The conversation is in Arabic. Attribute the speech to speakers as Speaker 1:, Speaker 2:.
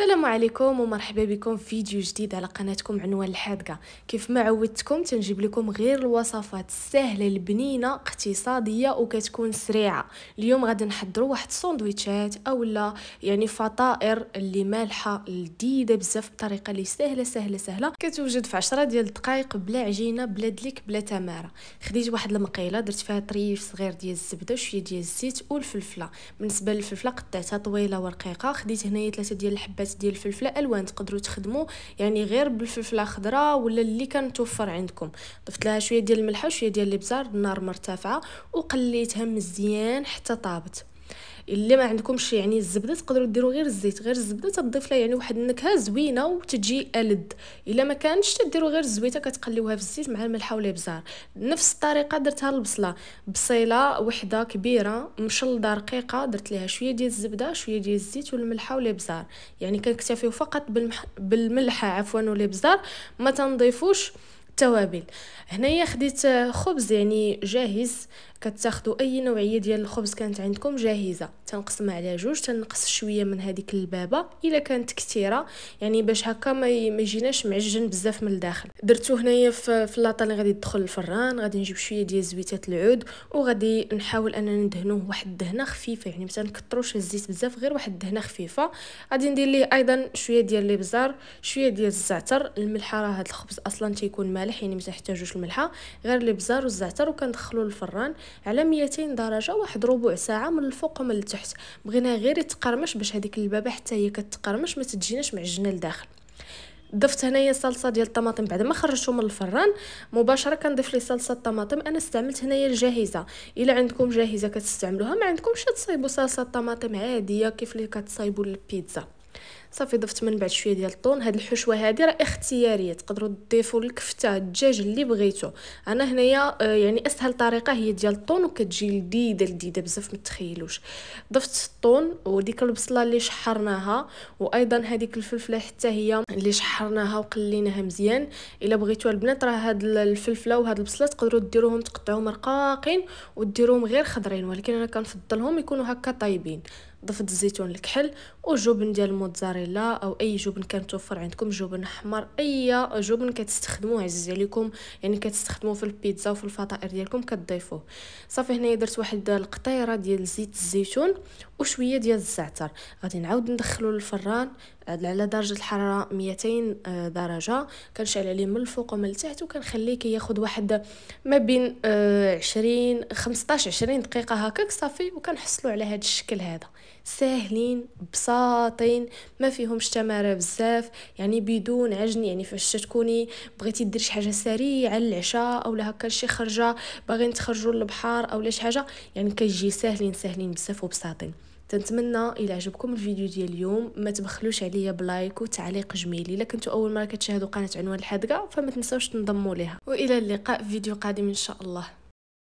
Speaker 1: السلام عليكم ومرحبا بكم في فيديو جديد على قناتكم عنوان الحادقه كيف ما عودتكم تنجيب لكم غير الوصفات السهله البنينه اقتصاديه وكتكون سريعه اليوم غادي نحضروا واحد الساندويتشات اولا يعني فطائر اللي مالحه لذيذه بزاف بطريقه اللي سهله سهله سهله كتوجد في 10 ديال الدقائق بلا عجينه بلا دليك بلا تماره خديت واحد المقيله درت فيها طريف صغير ديال الزبده وشويه ديال الزيت والفلفله بالنسبه للفلفله قطعتها طويله ورقيقه خديت هنايا ثلاثه ديال الحبات الوصفات ديال الفلفله الوان تقدروا تخدموا يعني غير بالفلفله خضراء ولا اللي كان توفر عندكم ضفت لها شويه ديال الملح وشويه ديال الابزار النار مرتفعه وقليتها مزيان حتى طابت الا ما عندكمش يعني الزبده تقدروا ديروا غير الزيت غير الزبده تضيف لها يعني واحد النكهه زوينه وتجي الد الا ما كانش تديروا غير الزويته كتقليوها في الزيت مع الملحه والابزار نفس الطريقه درتها البصله بصيله وحده كبيره مشلده رقيقه درت لها شويه ديال الزبده شويه ديال الزيت والملحه والابزار يعني كنكتفيو فقط بالملحه عفوا والابزار ما تنضيفوش التوابل هنايا خديت خبز يعني جاهز كتاخذوا اي نوعيه ديال الخبز كانت عندكم جاهزه تنقسمها على جوج تنقص شويه من هذيك البابه الا كانت كثيره يعني باش هكا ما يجيناش معجن بزاف من الداخل درتو هنايا في اللاطه اللي غادي تدخل الفران غادي نجيب شويه ديال زويتات العود وغادي نحاول اننا ندهنوه واحد الدهنه خفيفه يعني ما تنكثروش الزيت بزاف غير واحد الدهنه خفيفه غادي ندير ليه ايضا شويه ديال الابزار شويه ديال الزعتر الملحه راه هذا الخبز اصلا تيكون مالح يعني ما تحتاجوش الملحه غير الابزار والزعتر وكندخلوه للفران على 200 درجه واحد ربع ساعه من الفوق ومن التحت لتحت بغينا غير يتقرمش باش هذيك البابه حتى هي كتقرمش ما تجيناش معجنه لداخل ضفت هنايا صلصه ديال الطماطم بعد ما خرجته من الفران مباشره كنضيف لي صلصه الطماطم انا استعملت هنايا الجاهزه الا عندكم جاهزه كتستعملوها ما عندكمش تصايبوا صلصه الطماطم عاديه كيف اللي كتصايبوا البيتزا صافي ضفت من بعد شويه ديال الطون هاد الحشوه هادي راه اختياريه تقدروا تضيفوا الكفته الدجاج اللي بغيتو انا هنايا آه، يعني اسهل طريقه هي ديال الطون وكتجي لذيذه لذيذه بزاف ما تخيلوش ضفت الطون وديك البصله اللي شحرناها وايضا هذيك الفلفله حتى هي اللي شحرناها وقليناها مزيان الا بغيتو البنات راه هاد الفلفله وهاد البصله تقدروا ديروهم تقطعوهم رقاقين وديروهم غير خضرين ولكن انا كنفضلهم يكونوا هكا طايبين ضفت الزيتون الكحل وجبن ديال الموتزاريلا لا او اي جبن كان متوفر عندكم جبن احمر اي جبن كتستخدموه عزيز عليكم يعني كتستخدموه في البيتزا وفي الفطائر ديالكم كتضيفوه صافي هنايا درت واحد القطيره ديال زيت الزيتون وشويه ديال الزعتر غادي نعاود ندخلو للفران على درجه الحراره 200 آه، درجه كنشعل عليه من الفوق ومن التحت وكنخليه كياخد واحد ما بين 20 15 20 دقيقه هكاك صافي وكنحصلوا على هذا الشكل هذا ساهلين بساطين ما فيهمش تماره بزاف يعني بدون عجن يعني فاش تكوني بغيتي ديري شي حاجه سريعه او اولا هكا شي خرجه باغيين تخرجوا للبحر اولا شي حاجه يعني كيجي ساهلين ساهلين بزاف وبساطين تنتمنى الا عجبكم الفيديو ديال اليوم ما تبخلوش عليا بلايك وتعليق جميل الا كنتو اول مره كتشاهدوا قناه عنوان الحدقه فما تنساوش تنضموا ليها والى اللقاء في فيديو قادم ان شاء الله